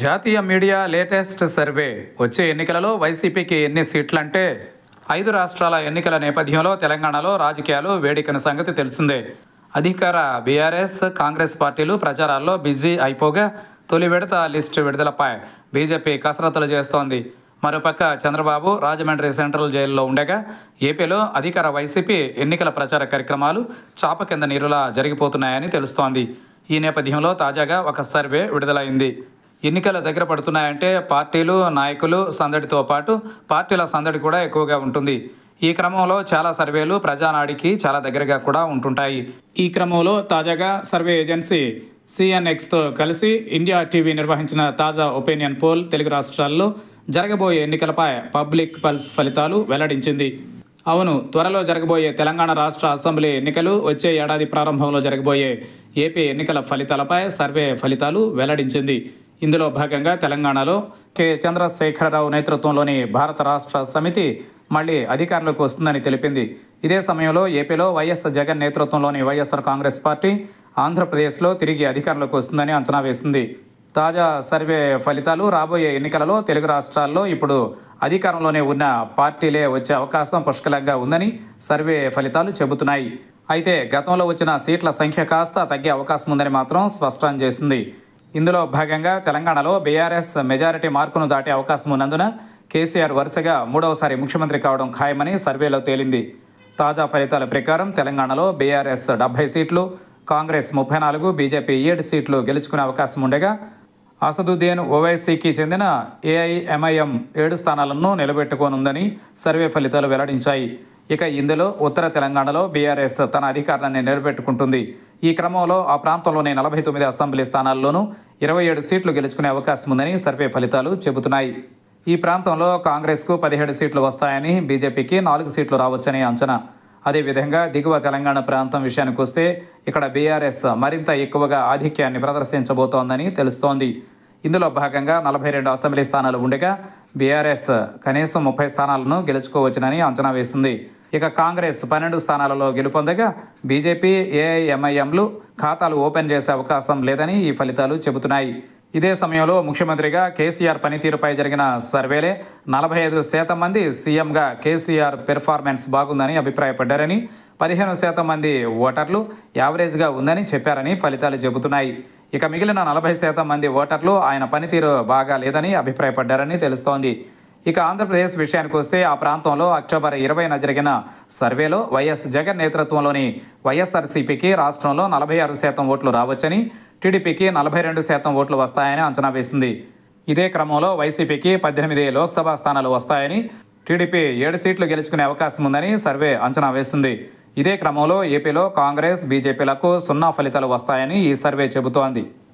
జాతీయ media latest survey వచ్చే ఎన్నికలలో వైసీపీకి ఎన్ని సీట్లంటే ఐదు రాష్ట్రాల ఎన్నికల నేపథ్యంలో తెలంగాణలో రాజకీయాలు వేడికన సంగతి తెలిసిందే అధికార బీఆర్ఎస్ కాంగ్రెస్ పార్టీలు ప్రచారాల్లో బిజీ అయిపోగా తొలి విడత లిస్టు విడుదలపై బీజేపీ కసరత్తులు చేస్తోంది మరోపక్క చంద్రబాబు రాజమండ్రి సెంట్రల్ జైల్లో ఉండగా ఏపీలో అధికార వైసీపీ ఎన్నికల ప్రచార కార్యక్రమాలు చాప కింద నీరులా జరిగిపోతున్నాయని తెలుస్తోంది ఈ నేపథ్యంలో తాజాగా ఒక సర్వే విడుదలైంది ఎన్నికల దగ్గర పడుతున్నాయంటే పార్టీలు నాయకులు సందడితో పాటు పార్టీల సందడి కూడా ఎక్కువగా ఉంటుంది ఈ క్రమంలో చాలా సర్వేలు ప్రజానాడికి చాలా దగ్గరగా కూడా ఉంటుంటాయి ఈ క్రమంలో తాజాగా సర్వే ఏజెన్సీ సిఎన్ఎక్స్తో కలిసి ఇండియా టీవీ నిర్వహించిన తాజా ఒపీనియన్ పోల్ తెలుగు రాష్ట్రాల్లో జరగబోయే ఎన్నికలపై పబ్లిక్ పల్స్ ఫలితాలు వెల్లడించింది అవును త్వరలో జరగబోయే తెలంగాణ రాష్ట్ర అసెంబ్లీ ఎన్నికలు వచ్చే ఏడాది ప్రారంభంలో జరగబోయే ఏపీ ఎన్నికల ఫలితాలపై సర్వే ఫలితాలు వెల్లడించింది ఇందులో భాగంగా తెలంగాణలో కె చంద్రశేఖరరావు నేతృత్వంలోని భారత రాష్ట్ర సమితి మళ్లీ అధికారంలోకి వస్తుందని తెలిపింది ఇదే సమయంలో ఏపీలో వైఎస్ జగన్ నేతృత్వంలోని వైఎస్ఆర్ కాంగ్రెస్ పార్టీ ఆంధ్రప్రదేశ్లో తిరిగి అధికారంలోకి వస్తుందని అంచనా వేసింది తాజా సర్వే ఫలితాలు రాబోయే ఎన్నికలలో తెలుగు రాష్ట్రాల్లో ఇప్పుడు అధికారంలోనే ఉన్న పార్టీలే వచ్చే అవకాశం పుష్కలంగా ఉందని సర్వే ఫలితాలు చెబుతున్నాయి అయితే గతంలో వచ్చిన సీట్ల సంఖ్య కాస్త తగ్గే అవకాశం ఉందని మాత్రం స్పష్టం చేసింది ఇందులో భాగంగా తెలంగాణలో బీఆర్ఎస్ మెజారిటీ మార్కును దాటే అవకాశం ఉన్నందున కేసీఆర్ వరుసగా మూడవసారి ముఖ్యమంత్రి కావడం ఖాయమని సర్వేలో తేలింది తాజా ఫలితాల ప్రకారం తెలంగాణలో బీఆర్ఎస్ డెబ్బై సీట్లు కాంగ్రెస్ ముప్పై నాలుగు బీజేపీ ఏడు సీట్లు గెలుచుకునే అవకాశం ఉండగా అసదుద్దీన్ ఓవైసీకి చెందిన ఏఐఎంఐఎం ఏడు స్థానాలను నిలబెట్టుకోనుందని సర్వే ఫలితాలు వెల్లడించాయి ఇక ఇందులో ఉత్తర తెలంగాణలో బీఆర్ఎస్ తన అధికారాన్ని నిలబెట్టుకుంటుంది ఈ క్రమంలో ఆ ప్రాంతంలోనే నలభై తొమ్మిది అసెంబ్లీ స్థానాల్లోనూ ఇరవై ఏడు సీట్లు గెలుచుకునే అవకాశం ఉందని సర్వే ఫలితాలు చెబుతున్నాయి ఈ ప్రాంతంలో కాంగ్రెస్కు పదిహేడు సీట్లు వస్తాయని బీజేపీకి నాలుగు సీట్లు రావచ్చని అంచనా అదేవిధంగా దిగువ తెలంగాణ ప్రాంతం విషయానికి వస్తే ఇక్కడ బీఆర్ఎస్ మరింత ఎక్కువగా ఆధిక్యాన్ని ప్రదర్శించబోతోందని తెలుస్తోంది ఇందులో భాగంగా నలభై రెండు అసెంబ్లీ స్థానాలు ఉండగా బీఆర్ఎస్ కనీసం ముప్పై స్థానాలను గెలుచుకోవచ్చునని అంచనా వేసింది ఇక కాంగ్రెస్ పన్నెండు స్థానాలలో గెలుపొందగా బీజేపీ ఏఐఎంఐఎంలు ఖాతాలు ఓపెన్ చేసే అవకాశం లేదని ఈ ఫలితాలు చెబుతున్నాయి ఇదే సమయంలో ముఖ్యమంత్రిగా కేసీఆర్ పనితీరుపై జరిగిన సర్వేలే నలభై ఐదు శాతం మంది సీఎంగా కేసీఆర్ పెర్ఫార్మెన్స్ బాగుందని అభిప్రాయపడ్డారని పదిహేను శాతం మంది ఓటర్లు యావరేజ్గా ఉందని చెప్పారని ఫలితాలు చెబుతున్నాయి ఇక మిగిలిన నలభై శాతం మంది ఓటర్లు ఆయన పనితీరు బాగా లేదని అభిప్రాయపడ్డారని తెలుస్తోంది ఇక ఆంధ్రప్రదేశ్ విషయానికి వస్తే ఆ ప్రాంతంలో అక్టోబర్ ఇరవైన జరిగిన సర్వేలో వైఎస్ జగన్ నేతృత్వంలోని వైఎస్ఆర్సీపీకి రాష్ట్రంలో నలభై ఆరు శాతం ఓట్లు రావచ్చని టీడీపీకి నలభై రెండు శాతం ఓట్లు వస్తాయని అంచనా వేసింది ఇదే క్రమంలో వైసీపీకి పద్దెనిమిది లోక్సభ స్థానాలు వస్తాయని టీడీపీ ఏడు సీట్లు గెలుచుకునే అవకాశం ఉందని సర్వే అంచనా వేసింది ఇదే క్రమంలో ఏపీలో కాంగ్రెస్ బీజేపీలకు సున్నా ఫలితాలు వస్తాయని ఈ సర్వే చెబుతోంది